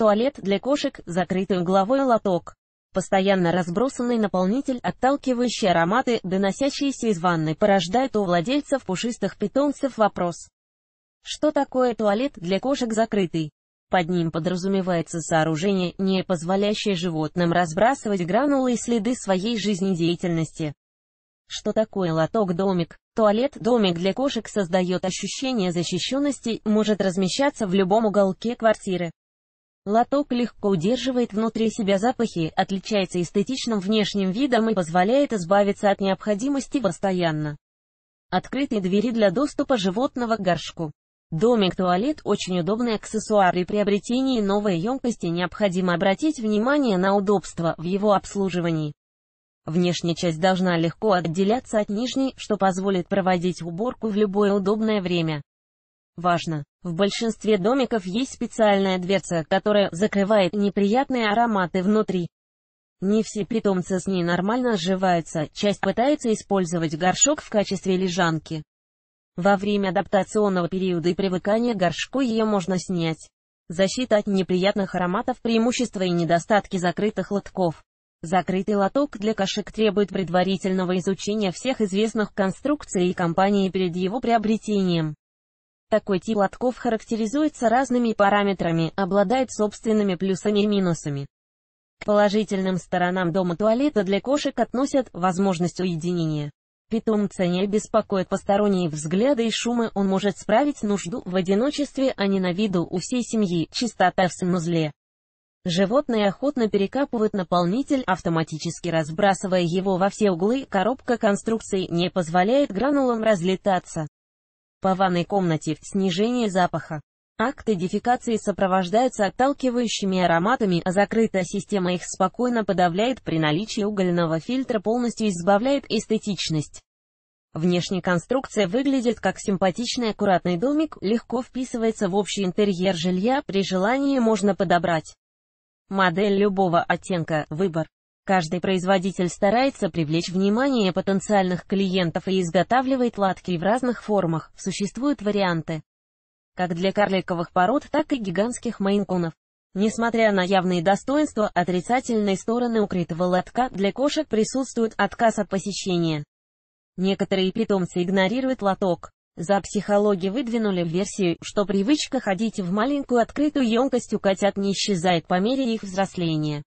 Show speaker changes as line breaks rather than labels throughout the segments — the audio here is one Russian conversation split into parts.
туалет для кошек, закрытый угловой лоток, постоянно разбросанный наполнитель, отталкивающий ароматы, доносящиеся из ванны, порождает у владельцев пушистых питомцев вопрос. Что такое туалет для кошек закрытый? Под ним подразумевается сооружение, не позволяющее животным разбрасывать гранулы и следы своей жизнедеятельности. Что такое лоток-домик? Туалет-домик для кошек создает ощущение защищенности, может размещаться в любом уголке квартиры. Лоток легко удерживает внутри себя запахи, отличается эстетичным внешним видом и позволяет избавиться от необходимости постоянно. Открытые двери для доступа животного к горшку. Домик-туалет – очень удобный аксессуар и приобретении новой емкости необходимо обратить внимание на удобство в его обслуживании. Внешняя часть должна легко отделяться от нижней, что позволит проводить уборку в любое удобное время. Важно! В большинстве домиков есть специальная дверца, которая закрывает неприятные ароматы внутри. Не все питомцы с ней нормально сживаются, часть пытается использовать горшок в качестве лежанки. Во время адаптационного периода и привыкания к горшку ее можно снять. Защита от неприятных ароматов, преимущества и недостатки закрытых лотков. Закрытый лоток для кошек требует предварительного изучения всех известных конструкций и компаний перед его приобретением. Такой тип лотков характеризуется разными параметрами, обладает собственными плюсами и минусами. К положительным сторонам дома туалета для кошек относят возможность уединения. Питомца не беспокоит посторонние взгляды и шумы, он может справить нужду в одиночестве, а не на виду у всей семьи, чистота в санузле. Животные охотно перекапывают наполнитель, автоматически разбрасывая его во все углы, коробка конструкции не позволяет гранулам разлетаться по ванной комнате, снижение запаха. Акты дефекации сопровождаются отталкивающими ароматами, а закрытая система их спокойно подавляет при наличии угольного фильтра полностью избавляет эстетичность. Внешне конструкция выглядит как симпатичный аккуратный домик, легко вписывается в общий интерьер жилья, при желании можно подобрать модель любого оттенка, выбор. Каждый производитель старается привлечь внимание потенциальных клиентов и изготавливает латки в разных формах. Существуют варианты как для карликовых пород, так и гигантских мейнкунов. Несмотря на явные достоинства отрицательные стороны укрытого лотка, для кошек присутствует отказ от посещения. Некоторые питомцы игнорируют лоток. За психологи выдвинули версию, что привычка ходить в маленькую открытую емкость у котят не исчезает по мере их взросления.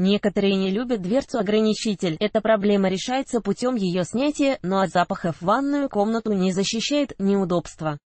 Некоторые не любят дверцу-ограничитель, эта проблема решается путем ее снятия, но от запахов ванную комнату не защищает неудобство.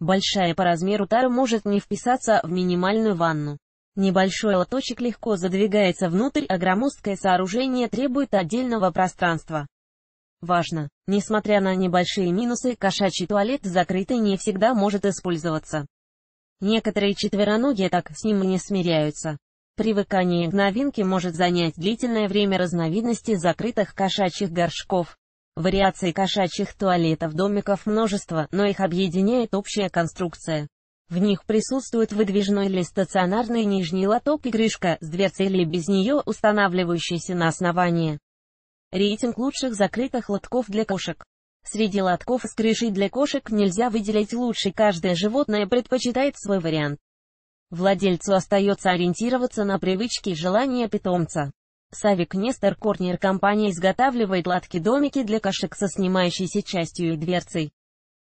Большая по размеру тара может не вписаться в минимальную ванну. Небольшой лоточек легко задвигается внутрь, а громоздкое сооружение требует отдельного пространства. Важно! Несмотря на небольшие минусы, кошачий туалет закрытый не всегда может использоваться. Некоторые четвероногие так с ним не смиряются. Привыкание к новинке может занять длительное время разновидностей закрытых кошачьих горшков. Вариаций кошачьих туалетов домиков множество, но их объединяет общая конструкция. В них присутствует выдвижной или стационарный нижний лоток и крышка, с дверцей или без нее, устанавливающейся на основание. Рейтинг лучших закрытых лотков для кошек. Среди лотков с крышей для кошек нельзя выделить лучший, каждое животное предпочитает свой вариант. Владельцу остается ориентироваться на привычки и желания питомца. Савик Нестер Корнер компания изготавливает латки-домики для кошек со снимающейся частью и дверцей.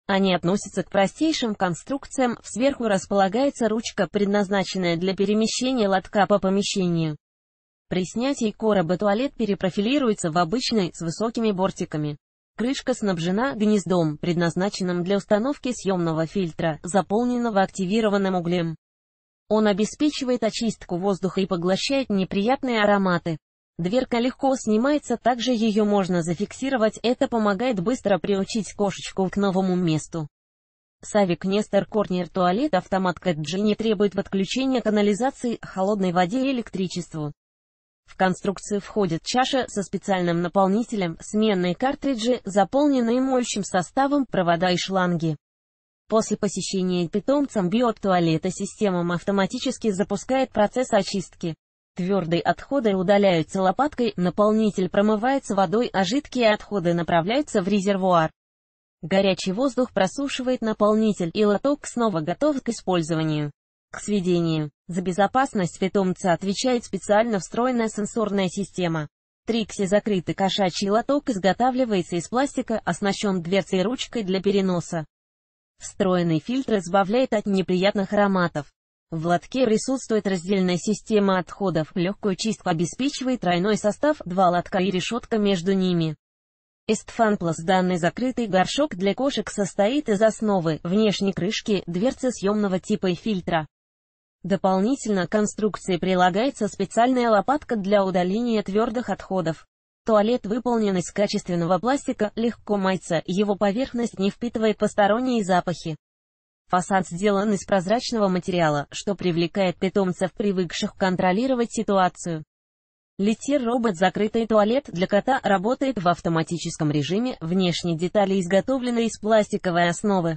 Они относятся к простейшим конструкциям, сверху располагается ручка, предназначенная для перемещения лотка по помещению. При снятии короба туалет перепрофилируется в обычный, с высокими бортиками. Крышка снабжена гнездом, предназначенным для установки съемного фильтра, заполненного активированным углем. Он обеспечивает очистку воздуха и поглощает неприятные ароматы. Дверка легко снимается, также ее можно зафиксировать, это помогает быстро приучить кошечку к новому месту. Савик Нестор Корнер Туалет Автомат Кэджи не требует подключения канализации, холодной воде и электричеству. В конструкцию входит чаша со специальным наполнителем, сменные картриджи, заполненные моющим составом, провода и шланги. После посещения питомцем биоптуалета система автоматически запускает процесс очистки. Твердые отходы удаляются лопаткой, наполнитель промывается водой, а жидкие отходы направляются в резервуар. Горячий воздух просушивает наполнитель, и лоток снова готов к использованию. К сведению, за безопасность питомца отвечает специально встроенная сенсорная система. Трикси закрытый кошачий лоток изготавливается из пластика, оснащен дверцей и ручкой для переноса. Встроенный фильтр избавляет от неприятных ароматов. В лотке присутствует раздельная система отходов, легкую чистку обеспечивает тройной состав, два лотка и решетка между ними. Эстфан Плюс данный закрытый горшок для кошек состоит из основы, внешней крышки, дверцы съемного типа и фильтра. Дополнительно к конструкции прилагается специальная лопатка для удаления твердых отходов. Туалет выполнен из качественного пластика, легко мается, его поверхность не впитывает посторонние запахи. Фасад сделан из прозрачного материала, что привлекает питомцев, привыкших контролировать ситуацию. Литер-робот «Закрытый туалет» для кота работает в автоматическом режиме, внешние детали изготовлены из пластиковой основы.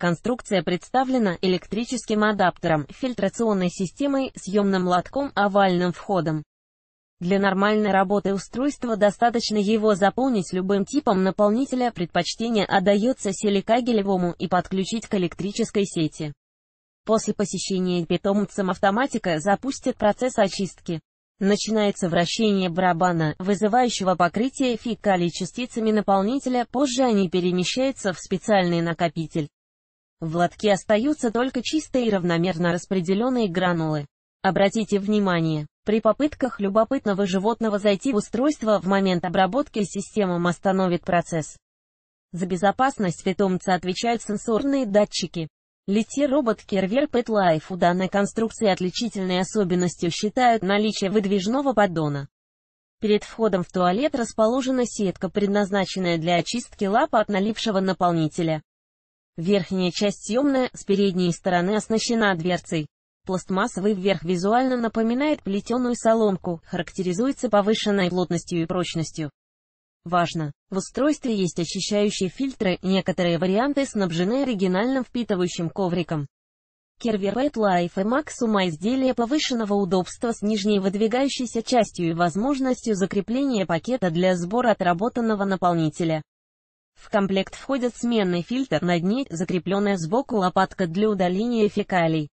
Конструкция представлена электрическим адаптером, фильтрационной системой, съемным лотком, овальным входом. Для нормальной работы устройства достаточно его заполнить любым типом наполнителя, предпочтение отдается силикагелевому и подключить к электрической сети. После посещения питомцем автоматика запустит процесс очистки. Начинается вращение барабана, вызывающего покрытие фекалий частицами наполнителя, позже они перемещаются в специальный накопитель. В лотке остаются только чистые и равномерно распределенные гранулы. Обратите внимание, при попытках любопытного животного зайти в устройство в момент обработки система остановит процесс. За безопасность питомца отвечают сенсорные датчики. Лети робот Кервер Pet у данной конструкции отличительной особенностью считают наличие выдвижного поддона. Перед входом в туалет расположена сетка, предназначенная для очистки лапа от налившего наполнителя. Верхняя часть съемная, с передней стороны оснащена дверцей. Пластмассовый вверх визуально напоминает плетеную соломку, характеризуется повышенной плотностью и прочностью. Важно! В устройстве есть очищающие фильтры, некоторые варианты снабжены оригинальным впитывающим ковриком. Кервер Pet Life и Max изделия повышенного удобства с нижней выдвигающейся частью и возможностью закрепления пакета для сбора отработанного наполнителя. В комплект входят сменный фильтр на дне, закрепленная сбоку лопатка для удаления фекалий.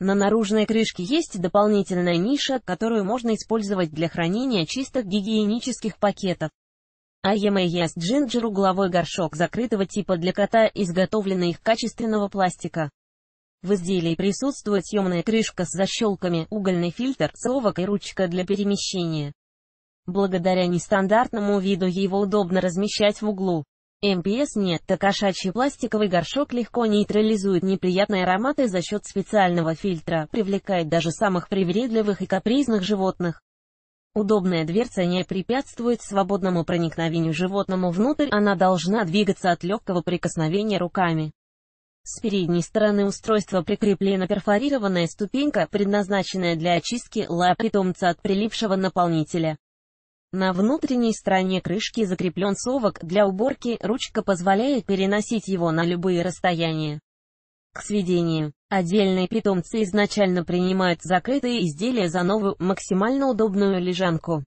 На наружной крышке есть дополнительная ниша, которую можно использовать для хранения чистых гигиенических пакетов. АЕМЕС Джинджер угловой горшок закрытого типа для кота, изготовленный из качественного пластика. В изделии присутствует съемная крышка с защелками, угольный фильтр, совок и ручка для перемещения. Благодаря нестандартному виду его удобно размещать в углу. МПС нет, то а кошачий пластиковый горшок легко нейтрализует неприятные ароматы за счет специального фильтра, привлекает даже самых привередливых и капризных животных. Удобная дверца не препятствует свободному проникновению животному внутрь, она должна двигаться от легкого прикосновения руками. С передней стороны устройства прикреплена перфорированная ступенька, предназначенная для очистки лап питомца от прилившего наполнителя. На внутренней стороне крышки закреплен совок для уборки, ручка позволяет переносить его на любые расстояния. К сведению, отдельные питомцы изначально принимают закрытые изделия за новую, максимально удобную лежанку.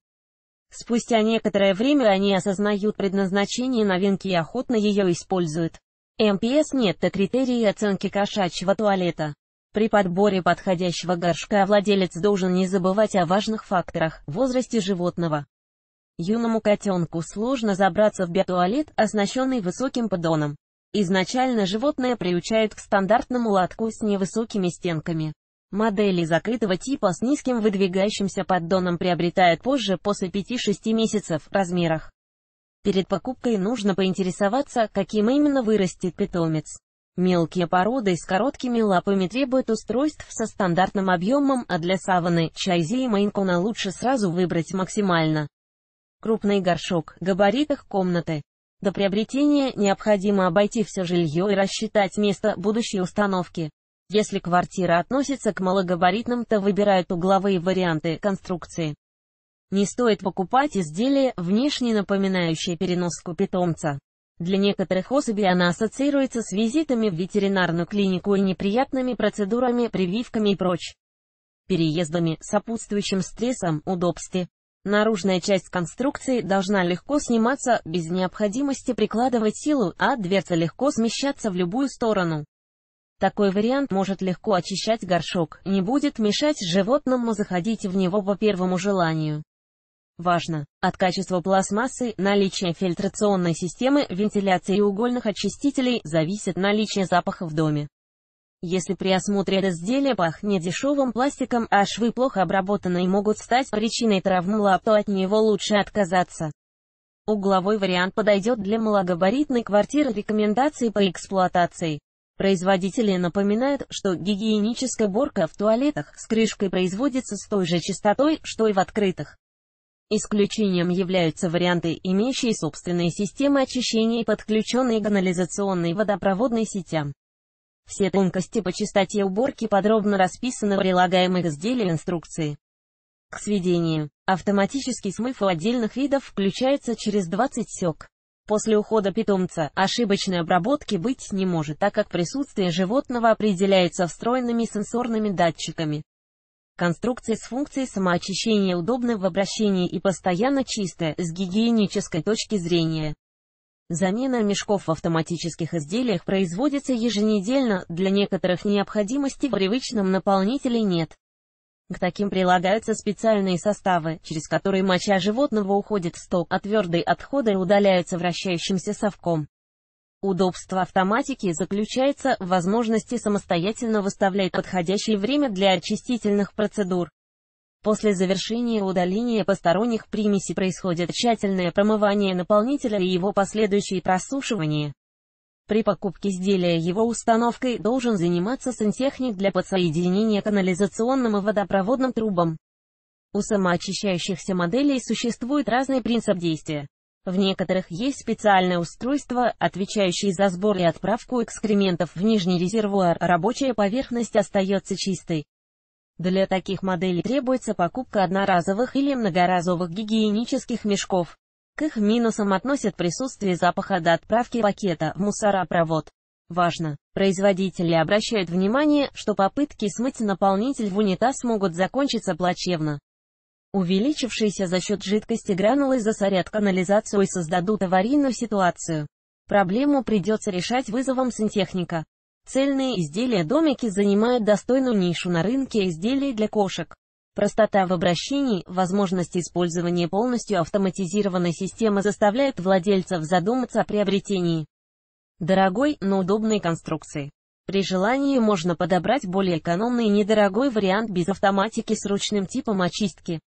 Спустя некоторое время они осознают предназначение новинки и охотно ее используют. МПС нет до а критерии оценки кошачьего туалета. При подборе подходящего горшка владелец должен не забывать о важных факторах – возрасте животного, Юному котенку сложно забраться в биотуалет, оснащенный высоким поддоном. Изначально животное приучают к стандартному лотку с невысокими стенками. Модели закрытого типа с низким выдвигающимся поддоном приобретают позже, после 5-6 месяцев, в размерах. Перед покупкой нужно поинтересоваться, каким именно вырастет питомец. Мелкие породы с короткими лапами требуют устройств со стандартным объемом, а для саваны, чайзи и мейнкона лучше сразу выбрать максимально крупный горшок, габаритах комнаты. До приобретения необходимо обойти все жилье и рассчитать место будущей установки. Если квартира относится к малогабаритным, то выбирают угловые варианты конструкции. Не стоит покупать изделие, внешне напоминающее переноску питомца. Для некоторых особей она ассоциируется с визитами в ветеринарную клинику и неприятными процедурами, прививками и прочь. Переездами, сопутствующим стрессом, удобстве. Наружная часть конструкции должна легко сниматься без необходимости прикладывать силу, а дверца легко смещаться в любую сторону. Такой вариант может легко очищать горшок, не будет мешать животному заходить в него по первому желанию. Важно! От качества пластмассы, наличия фильтрационной системы, вентиляции и угольных очистителей зависит наличие запаха в доме. Если при осмотре от изделия пахнет дешевым пластиком, а швы плохо обработаны и могут стать причиной травм лап, то от него лучше отказаться. Угловой вариант подойдет для малогабаритной квартиры рекомендации по эксплуатации. Производители напоминают, что гигиеническая борка в туалетах с крышкой производится с той же частотой, что и в открытых. Исключением являются варианты, имеющие собственные системы очищения и подключенные к канализационной водопроводной сетям. Все тонкости по частоте уборки подробно расписаны в прилагаемых изделий инструкции. К сведению, автоматический смыв у отдельных видов включается через 20 сек. После ухода питомца ошибочной обработки быть не может, так как присутствие животного определяется встроенными сенсорными датчиками. Конструкция с функцией самоочищения удобна в обращении и постоянно чистая с гигиенической точки зрения. Замена мешков в автоматических изделиях производится еженедельно, для некоторых необходимости в привычном наполнителе нет. К таким прилагаются специальные составы, через которые моча животного уходит в сток, а твердые отходы удаляются вращающимся совком. Удобство автоматики заключается в возможности самостоятельно выставлять подходящее время для очистительных процедур. После завершения удаления посторонних примесей происходит тщательное промывание наполнителя и его последующее просушивание. При покупке изделия его установкой должен заниматься сантехник для подсоединения канализационным и водопроводным трубам. У самоочищающихся моделей существует разный принцип действия. В некоторых есть специальное устройство, отвечающее за сбор и отправку экскрементов в нижний резервуар, рабочая поверхность остается чистой. Для таких моделей требуется покупка одноразовых или многоразовых гигиенических мешков. К их минусам относят присутствие запаха до отправки пакета в мусоропровод. Важно! Производители обращают внимание, что попытки смыть наполнитель в унитаз могут закончиться плачевно. Увеличившиеся за счет жидкости гранулы засорят канализацию и создадут аварийную ситуацию. Проблему придется решать вызовом сантехника. Цельные изделия-домики занимают достойную нишу на рынке изделий для кошек. Простота в обращении, возможность использования полностью автоматизированной системы заставляет владельцев задуматься о приобретении дорогой, но удобной конструкции. При желании можно подобрать более экономный и недорогой вариант без автоматики с ручным типом очистки.